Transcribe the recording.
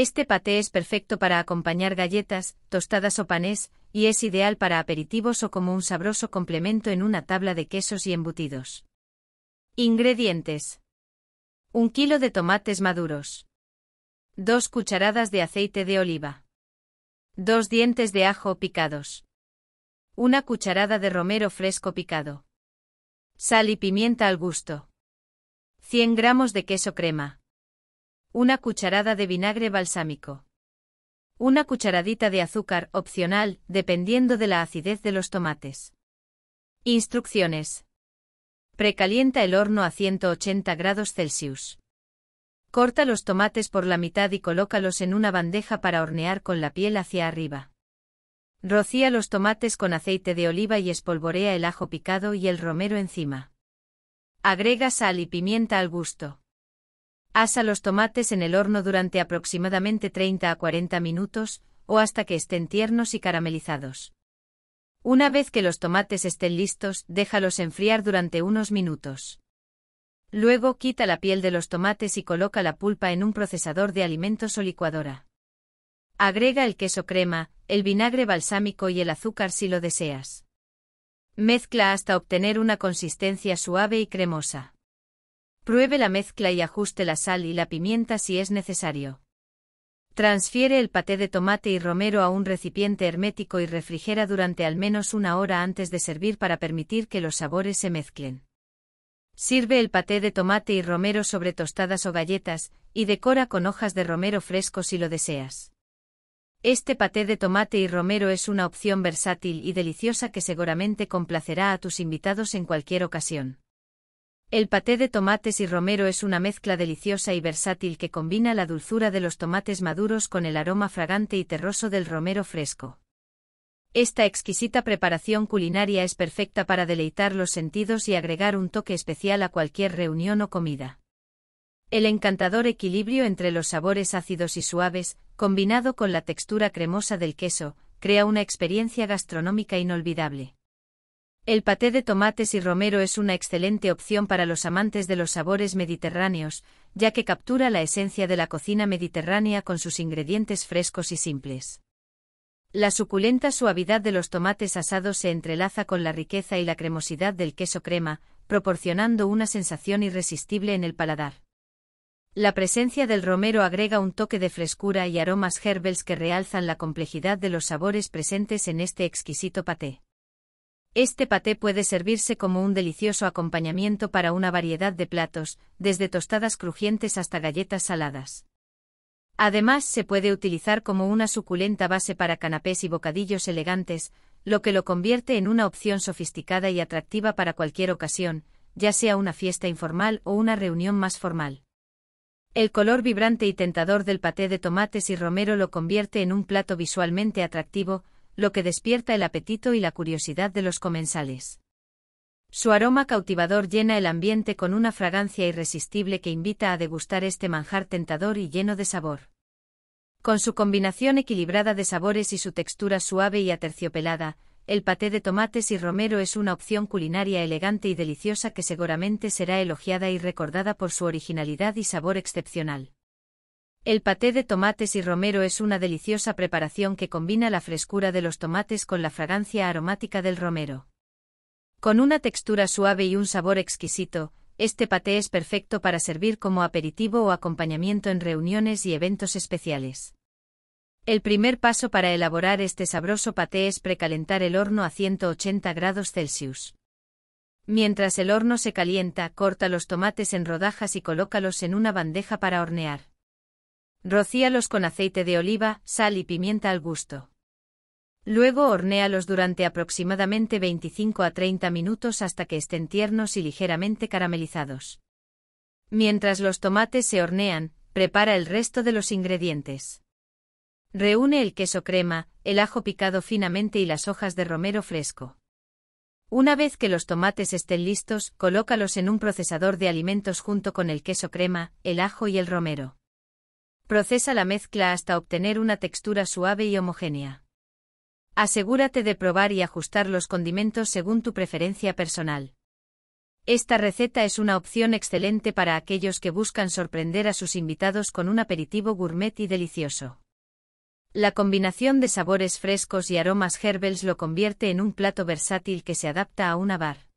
Este paté es perfecto para acompañar galletas, tostadas o panés, y es ideal para aperitivos o como un sabroso complemento en una tabla de quesos y embutidos. Ingredientes. Un kilo de tomates maduros. 2 cucharadas de aceite de oliva. 2 dientes de ajo picados. Una cucharada de romero fresco picado. Sal y pimienta al gusto. 100 gramos de queso crema. Una cucharada de vinagre balsámico. Una cucharadita de azúcar opcional, dependiendo de la acidez de los tomates. Instrucciones. Precalienta el horno a 180 grados Celsius. Corta los tomates por la mitad y colócalos en una bandeja para hornear con la piel hacia arriba. Rocía los tomates con aceite de oliva y espolvorea el ajo picado y el romero encima. Agrega sal y pimienta al gusto. Asa los tomates en el horno durante aproximadamente 30 a 40 minutos, o hasta que estén tiernos y caramelizados. Una vez que los tomates estén listos, déjalos enfriar durante unos minutos. Luego quita la piel de los tomates y coloca la pulpa en un procesador de alimentos o licuadora. Agrega el queso crema, el vinagre balsámico y el azúcar si lo deseas. Mezcla hasta obtener una consistencia suave y cremosa. Pruebe la mezcla y ajuste la sal y la pimienta si es necesario. Transfiere el paté de tomate y romero a un recipiente hermético y refrigera durante al menos una hora antes de servir para permitir que los sabores se mezclen. Sirve el paté de tomate y romero sobre tostadas o galletas, y decora con hojas de romero fresco si lo deseas. Este paté de tomate y romero es una opción versátil y deliciosa que seguramente complacerá a tus invitados en cualquier ocasión. El paté de tomates y romero es una mezcla deliciosa y versátil que combina la dulzura de los tomates maduros con el aroma fragante y terroso del romero fresco. Esta exquisita preparación culinaria es perfecta para deleitar los sentidos y agregar un toque especial a cualquier reunión o comida. El encantador equilibrio entre los sabores ácidos y suaves, combinado con la textura cremosa del queso, crea una experiencia gastronómica inolvidable. El paté de tomates y romero es una excelente opción para los amantes de los sabores mediterráneos, ya que captura la esencia de la cocina mediterránea con sus ingredientes frescos y simples. La suculenta suavidad de los tomates asados se entrelaza con la riqueza y la cremosidad del queso crema, proporcionando una sensación irresistible en el paladar. La presencia del romero agrega un toque de frescura y aromas herbels que realzan la complejidad de los sabores presentes en este exquisito paté. Este paté puede servirse como un delicioso acompañamiento para una variedad de platos, desde tostadas crujientes hasta galletas saladas. Además, se puede utilizar como una suculenta base para canapés y bocadillos elegantes, lo que lo convierte en una opción sofisticada y atractiva para cualquier ocasión, ya sea una fiesta informal o una reunión más formal. El color vibrante y tentador del paté de tomates y romero lo convierte en un plato visualmente atractivo, lo que despierta el apetito y la curiosidad de los comensales. Su aroma cautivador llena el ambiente con una fragancia irresistible que invita a degustar este manjar tentador y lleno de sabor. Con su combinación equilibrada de sabores y su textura suave y aterciopelada, el paté de tomates y romero es una opción culinaria elegante y deliciosa que seguramente será elogiada y recordada por su originalidad y sabor excepcional. El paté de tomates y romero es una deliciosa preparación que combina la frescura de los tomates con la fragancia aromática del romero. Con una textura suave y un sabor exquisito, este paté es perfecto para servir como aperitivo o acompañamiento en reuniones y eventos especiales. El primer paso para elaborar este sabroso paté es precalentar el horno a 180 grados Celsius. Mientras el horno se calienta, corta los tomates en rodajas y colócalos en una bandeja para hornear. Rocíalos con aceite de oliva, sal y pimienta al gusto. Luego hornéalos durante aproximadamente 25 a 30 minutos hasta que estén tiernos y ligeramente caramelizados. Mientras los tomates se hornean, prepara el resto de los ingredientes. Reúne el queso crema, el ajo picado finamente y las hojas de romero fresco. Una vez que los tomates estén listos, colócalos en un procesador de alimentos junto con el queso crema, el ajo y el romero. Procesa la mezcla hasta obtener una textura suave y homogénea. Asegúrate de probar y ajustar los condimentos según tu preferencia personal. Esta receta es una opción excelente para aquellos que buscan sorprender a sus invitados con un aperitivo gourmet y delicioso. La combinación de sabores frescos y aromas herbels lo convierte en un plato versátil que se adapta a una bar.